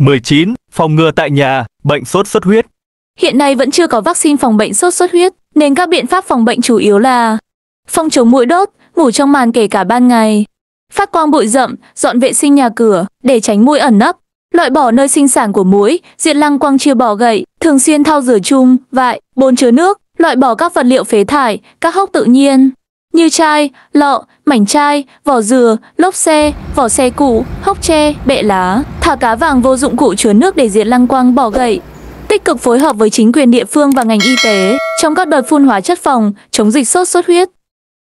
19. Phòng ngừa tại nhà, bệnh sốt xuất huyết. Hiện nay vẫn chưa có vaccine phòng bệnh sốt xuất huyết, nên các biện pháp phòng bệnh chủ yếu là phòng chống mũi đốt, ngủ trong màn kể cả ban ngày, phát quang bụi rậm, dọn vệ sinh nhà cửa để tránh mũi ẩn nấp, loại bỏ nơi sinh sản của muỗi, diệt lăng quăng chia bỏ gậy, thường xuyên thau rửa chung, vại, bồn chứa nước, loại bỏ các vật liệu phế thải, các hốc tự nhiên như chai, lọ, mảnh chai, vỏ dừa, lốp xe, vỏ xe cũ, hốc tre, bệ lá, thả cá vàng vô dụng cụ chứa nước để diệt lăng quăng bỏ gậy. Tích cực phối hợp với chính quyền địa phương và ngành y tế trong các đợt phun hóa chất phòng, chống dịch sốt xuất huyết.